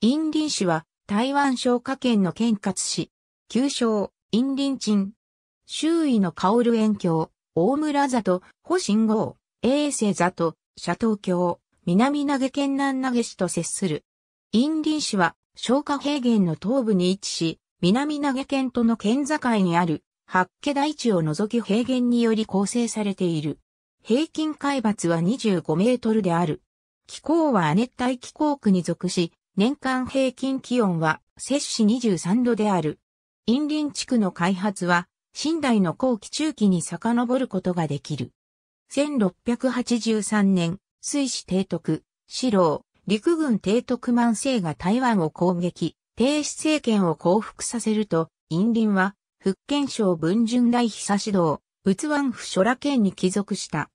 陰林市は台湾消火圏の県轄市、旧称、陰林鎮。周囲の薫遠郷、大村里、保信郷、永世里、斜東京、南投げ県南投げ市と接する。陰林市は、消火平原の東部に位置し、南投げ県との県境にある、八家大地を除き平原により構成されている。平均海抜は25メートルである。気候は亜熱帯気候区に属し、年間平均気温は摂氏23度である。陰林地区の開発は、新代の後期中期に遡ることができる。1683年、水師提督、四郎、陸軍提督万世が台湾を攻撃、帝主政権を降伏させると、陰林は、福建省文順大久指宇仏湾府諸羅県に帰属した。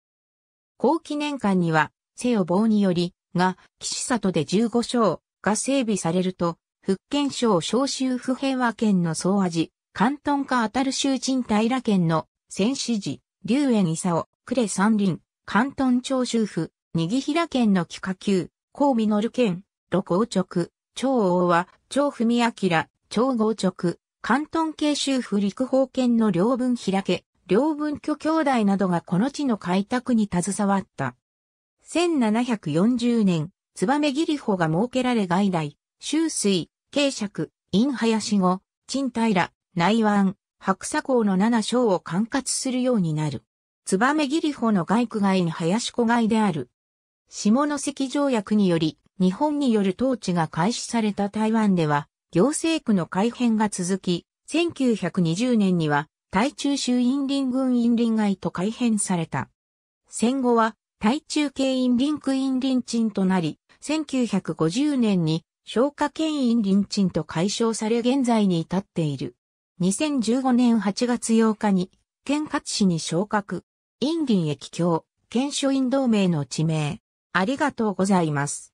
後期年間には、西予棒により、が、岸里で15勝、が整備されると、福建省昇州府平和県の総和寺、関東下当たる州鎮平県の仙市寺、龍園伊佐呉山林、関東長州府、右平県の木下級、神戸乗県、露光直、長王は、長文明、長豪直、関東慶州府陸法県の両分開け、両分居兄弟などがこの地の開拓に携わった。1740年、燕切ほが設けられ外来、周水、慶尺、陰林後、陳平、内湾、白砂港の七章を管轄するようになる。燕切ほの外区外に林子外である。下関条約により、日本による統治が開始された台湾では、行政区の改変が続き、1920年には、台中州陰林軍陰林外と改変された。戦後は、対中系インリンクインリンチンとなり、1950年に消化権インリンチンと解消され現在に至っている。2015年8月8日に、県勝市に昇格、インリン駅橋、県書院同盟の地名。ありがとうございます。